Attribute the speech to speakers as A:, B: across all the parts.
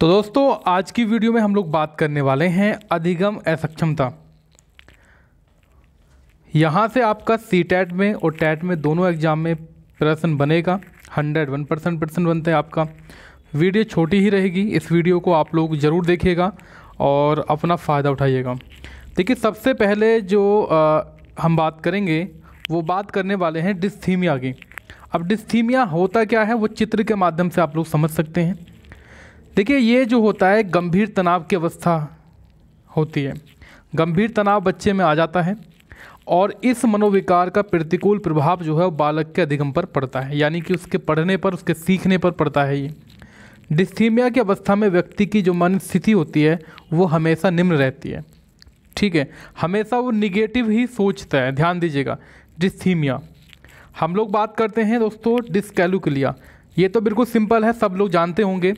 A: तो दोस्तों आज की वीडियो में हम लोग बात करने वाले हैं अधिगम असक्षमता यहाँ से आपका सी टैट में और टैट में दोनों एग्जाम में प्रश्न बनेगा हंड्रेड वन परसेंट प्रश्न बनते हैं आपका वीडियो छोटी ही रहेगी इस वीडियो को आप लोग ज़रूर देखिएगा और अपना फ़ायदा उठाइएगा देखिए सबसे पहले जो आ, हम बात करेंगे वो बात करने वाले हैं डिस्थीमिया की अब डिस्थीमिया होता क्या है वो चित्र के माध्यम से आप लोग समझ सकते हैं देखिए ये जो होता है गंभीर तनाव की अवस्था होती है गंभीर तनाव बच्चे में आ जाता है और इस मनोविकार का प्रतिकूल प्रभाव जो है वो बालक के अधिगम पर पड़ता है यानी कि उसके पढ़ने पर उसके सीखने पर पड़ता है ये डिस्थीमिया की अवस्था में व्यक्ति की जो मन स्थिति होती है वो हमेशा निम्न रहती है ठीक है हमेशा वो निगेटिव ही सोचता है ध्यान दीजिएगा डिस्थीमिया हम लोग बात करते हैं दोस्तों डिस्कैलुकलिया ये तो बिल्कुल सिंपल है सब लोग जानते होंगे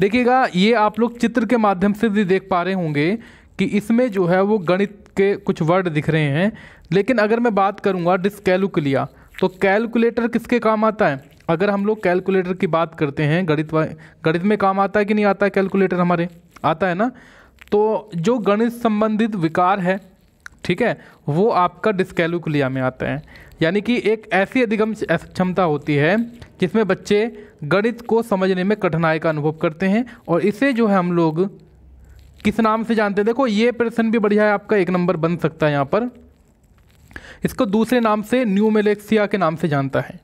A: देखिएगा ये आप लोग चित्र के माध्यम से भी देख पा रहे होंगे कि इसमें जो है वो गणित के कुछ वर्ड दिख रहे हैं लेकिन अगर मैं बात करूँगा डिस्कैलकुलिया तो कैलकुलेटर किसके काम आता है अगर हम लोग कैलकुलेटर की बात करते हैं गणित गणित में काम आता है कि नहीं आता है कैलकुलेटर हमारे आता है ना तो जो गणित संबंधित विकार है ठीक है वो आपका डिस्कैलकुलिया में आता है यानी कि एक ऐसी अधिगम क्षमता होती है जिसमें बच्चे गणित को समझने में कठिनाई का अनुभव करते हैं और इसे जो है हम लोग किस नाम से जानते हैं देखो ये प्रश्न भी बढ़िया है आपका एक नंबर बन सकता है यहाँ पर इसको दूसरे नाम से न्यूमेलेक्सिया के नाम से जानता है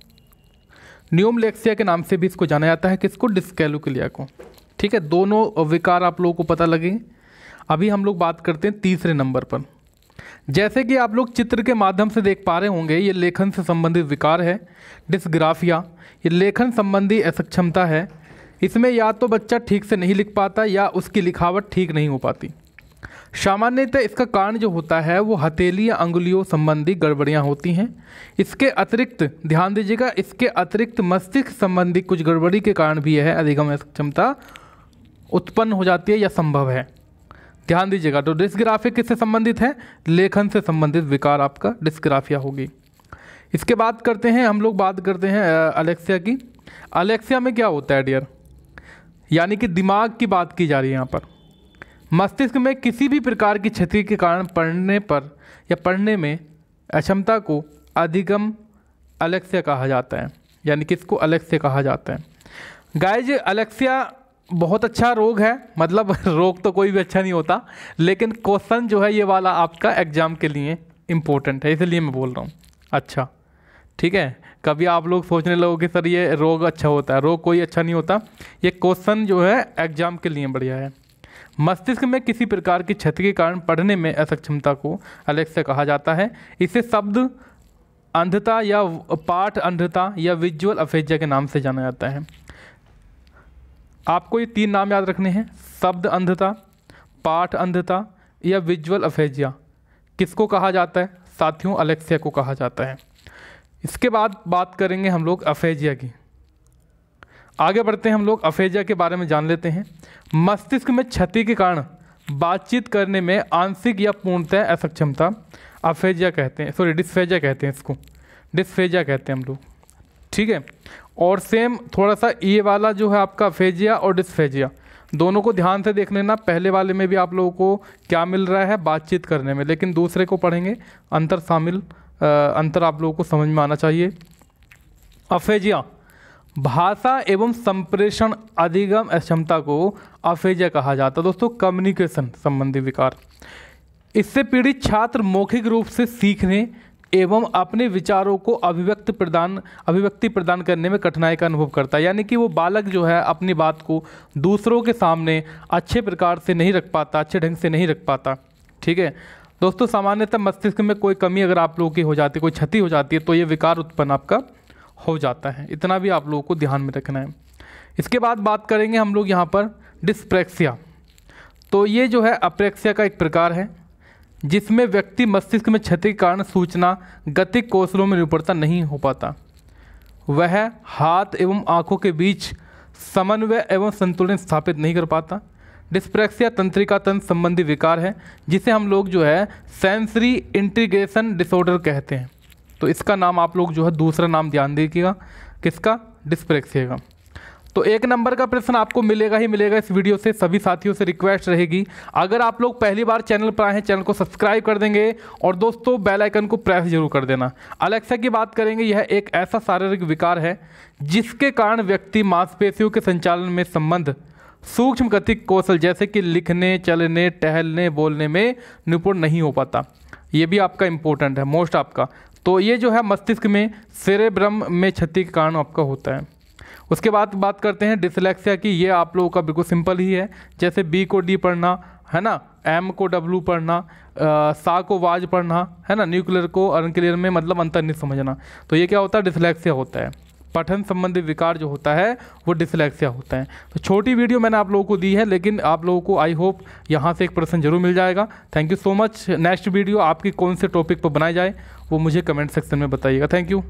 A: न्यूमलेक्सिया के नाम से भी इसको जाना जाता है किसको डिस्कैलुकलिया को ठीक है दोनों विकार आप लोगों को पता लगे अभी हम लोग बात करते हैं तीसरे नंबर पर जैसे कि आप लोग चित्र के माध्यम से देख पा रहे होंगे ये लेखन से संबंधित विकार है डिस्ग्राफिया ये लेखन संबंधी असक्षमता है इसमें या तो बच्चा ठीक से नहीं लिख पाता या उसकी लिखावट ठीक नहीं हो पाती सामान्यतः इसका कारण जो होता है वो हथेली या अंगुलियों संबंधी गड़बड़ियाँ होती हैं इसके अतिरिक्त ध्यान दीजिएगा इसके अतिरिक्त मस्तिष्क संबंधी कुछ गड़बड़ी के कारण भी यह अधिगम क्षमता उत्पन्न हो जाती है या संभव है ध्यान दीजिएगा तो डिस्ग्राफिया किससे संबंधित है लेखन से संबंधित विकार आपका डिस्ग्राफिया होगी इसके बाद करते हैं हम लोग बात करते हैं अलेक्सिया की अलेक्सिया में क्या होता है डियर यानी कि दिमाग की बात की जा रही है यहाँ पर मस्तिष्क में किसी भी प्रकार की क्षति के कारण पढ़ने पर या पढ़ने में अक्षमता को अधिगम अलेक्सिया कहा जाता है यानी कि इसको अलेक्सिया कहा जाता है गाय जी अलेक्सिया बहुत अच्छा रोग है मतलब रोग तो कोई भी अच्छा नहीं होता लेकिन क्वेश्चन जो है ये वाला आपका एग्ज़ाम के लिए इम्पोर्टेंट है इसलिए मैं बोल रहा हूँ अच्छा ठीक है कभी आप लोग सोचने लगोगे सर ये रोग अच्छा होता है रोग कोई अच्छा नहीं होता ये क्वेश्चन जो है एग्ज़ाम के लिए बढ़िया है मस्तिष्क में किसी प्रकार की क्षति के कारण पढ़ने में असक्षमता को अलग से कहा जाता है इसे शब्द अंधता या पाठ अंधता या विजुअल अफेजा के नाम से जाना जाता है आपको ये तीन नाम याद रखने हैं शब्द अंधता पाठ अंधता या विजुअल अफेजिया किसको कहा जाता है साथियों अलेक्सिया को कहा जाता है इसके बाद बात करेंगे हम लोग अफेजिया की आगे बढ़ते हैं हम लोग अफेजिया के बारे में जान लेते हैं मस्तिष्क में क्षति के कारण बातचीत करने में आंशिक या पूर्णतः असक्षमता अफेजिया कहते हैं सॉरी डिस्फेजिया कहते हैं इसको डिस्फेजिया कहते हैं हम लोग ठीक है और सेम थोड़ा सा ये वाला जो है आपका फेजिया और डिस्फेजिया दोनों को ध्यान से देख लेना पहले वाले में भी आप लोगों को क्या मिल रहा है बातचीत करने में लेकिन दूसरे को पढ़ेंगे अंतर शामिल अंतर आप लोगों को समझ में आना चाहिए अफेजिया भाषा एवं संप्रेषण अधिगम क्षमता को अफेजिया कहा जाता है दोस्तों कम्युनिकेशन संबंधी विकार इससे पीड़ित छात्र मौखिक रूप से सीखने एवं अपने विचारों को अभिव्यक्त प्रदान अभिव्यक्ति प्रदान करने में कठिनाई का अनुभव करता है यानी कि वो बालक जो है अपनी बात को दूसरों के सामने अच्छे प्रकार से नहीं रख पाता अच्छे ढंग से नहीं रख पाता ठीक है दोस्तों सामान्यतः मस्तिष्क में कोई कमी अगर आप लोगों की हो जाती है कोई क्षति हो जाती है तो ये विकार उत्पन्न आपका हो जाता है इतना भी आप लोगों को ध्यान में रखना है इसके बाद बात करेंगे हम लोग यहाँ पर डिस्प्रेक्सिया तो ये जो है अप्रेक्सिया का एक प्रकार है जिसमें व्यक्ति मस्तिष्क में क्षति के कारण सूचना गति कौशलों में निपुणता नहीं हो पाता वह हाथ एवं आँखों के बीच समन्वय एवं संतुलन स्थापित नहीं कर पाता डिस्प्रेक्सिया तंत्रिका तंत्र संबंधी विकार है जिसे हम लोग जो है सेंसरी इंटीग्रेशन डिसऑर्डर कहते हैं तो इसका नाम आप लोग जो है दूसरा नाम ध्यान दीजिएगा किसका डिस्प्रेक्सिया का तो एक नंबर का प्रश्न आपको मिलेगा ही मिलेगा इस वीडियो से सभी साथियों से रिक्वेस्ट रहेगी अगर आप लोग पहली बार चैनल पर आए हैं चैनल को सब्सक्राइब कर देंगे और दोस्तों बेल आइकन को प्रेस जरूर कर देना अलेक्सा की बात करेंगे यह एक ऐसा शारीरिक विकार है जिसके कारण व्यक्ति मांसपेशियों के संचालन में संबंध सूक्ष्म गतिक कौशल जैसे कि लिखने चलने टहलने बोलने में निपुण नहीं हो पाता ये भी आपका इम्पोर्टेंट है मोस्ट आपका तो ये जो है मस्तिष्क में सेरेब्रम में क्षति के कारण आपका होता है उसके बाद बात करते हैं डिसलेक्सिया की ये आप लोगों का बिल्कुल सिंपल ही है जैसे बी को डी पढ़ना है ना एम को डब्लू पढ़ना आ, सा को वाज पढ़ना है ना न्यूक्लियर को अनक्लियर में मतलब अंतर नहीं समझना तो ये क्या होता है डिसलेक्सिया होता है पठन संबंधी विकार जो होता है वो डिसलेक्सिया होता है तो छोटी वीडियो मैंने आप लोगों को दी है लेकिन आप लोगों को आई होप यहाँ से एक प्रश्न जरूर मिल जाएगा thank you so much next video आपकी कौन से टॉपिक पर बनाई जाए वो मुझे कमेंट सेक्शन में बताइएगा थैंक यू